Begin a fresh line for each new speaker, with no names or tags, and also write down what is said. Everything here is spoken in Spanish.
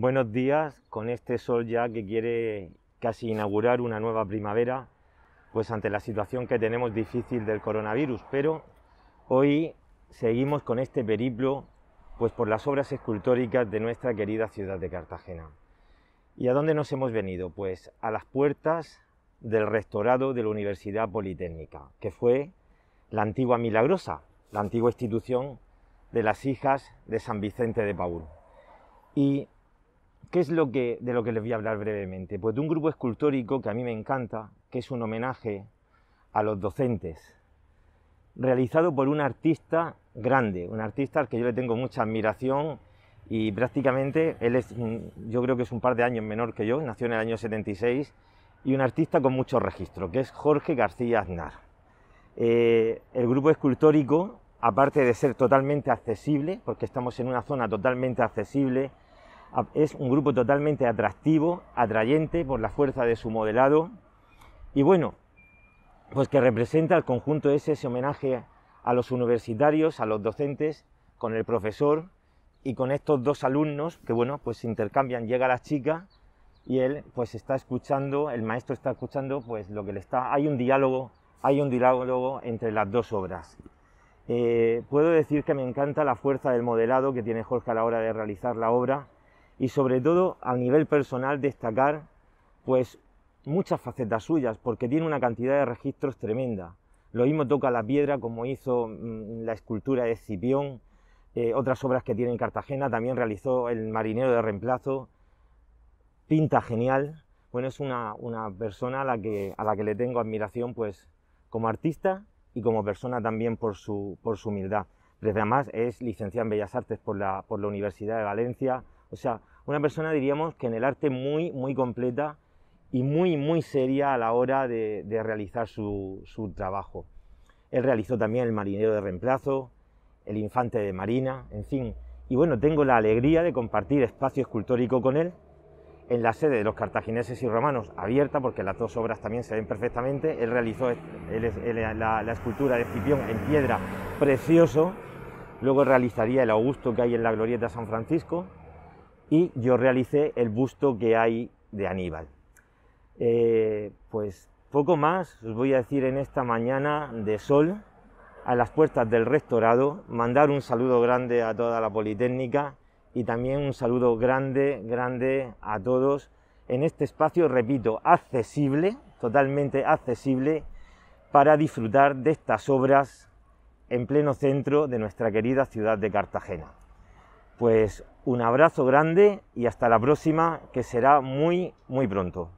Buenos días, con este sol ya que quiere casi inaugurar una nueva primavera, pues ante la situación que tenemos difícil del coronavirus, pero hoy seguimos con este periplo pues por las obras escultóricas de nuestra querida ciudad de Cartagena. ¿Y a dónde nos hemos venido? Pues a las puertas del restaurado de la Universidad Politécnica, que fue la antigua Milagrosa, la antigua institución de las hijas de San Vicente de Paúl. Y ¿Qué es lo que, de lo que les voy a hablar brevemente? Pues de un grupo escultórico que a mí me encanta, que es un homenaje a los docentes, realizado por un artista grande, un artista al que yo le tengo mucha admiración y prácticamente él es, yo creo que es un par de años menor que yo, nació en el año 76 y un artista con mucho registro, que es Jorge García Aznar. Eh, el grupo escultórico, aparte de ser totalmente accesible, porque estamos en una zona totalmente accesible, es un grupo totalmente atractivo, atrayente por la fuerza de su modelado y bueno, pues que representa al conjunto ese, ese homenaje a los universitarios, a los docentes, con el profesor y con estos dos alumnos que bueno, pues intercambian, llega la chica y él pues está escuchando, el maestro está escuchando pues lo que le está, hay un diálogo, hay un diálogo entre las dos obras. Eh, puedo decir que me encanta la fuerza del modelado que tiene Jorge a la hora de realizar la obra y sobre todo a nivel personal destacar pues muchas facetas suyas porque tiene una cantidad de registros tremenda. Lo mismo toca la piedra como hizo mm, la escultura de Cipión eh, otras obras que tiene en Cartagena, también realizó el marinero de reemplazo, pinta genial. Bueno, es una, persona a la, que, a la que le tengo admiración pues como artista y como persona también por su, humildad. además es licenciado en Bellas Artes por la, por la Universidad de Valencia, o sea, una persona diríamos que en el arte muy, muy completa y muy, muy seria a la hora de, realizar su, trabajo. Él realizó también El marinero de reemplazo, El infante de marina, en fin. Y bueno, tengo la alegría de compartir espacio escultórico con él en la sede de los cartagineses y romanos, abierta, porque las dos obras también se ven perfectamente. Él realizó la, escultura de Escipión en piedra, precioso. Luego realizaría el Augusto que hay en la Glorieta San Francisco, y yo realicé el busto que hay de Aníbal. Eh, pues poco más os voy a decir en esta mañana de sol, a las puertas del restaurado mandar un saludo grande a toda la Politécnica y también un saludo grande, grande a todos en este espacio, repito, accesible, totalmente accesible, para disfrutar de estas obras en pleno centro de nuestra querida ciudad de Cartagena. Pues un abrazo grande y hasta la próxima que será muy, muy pronto.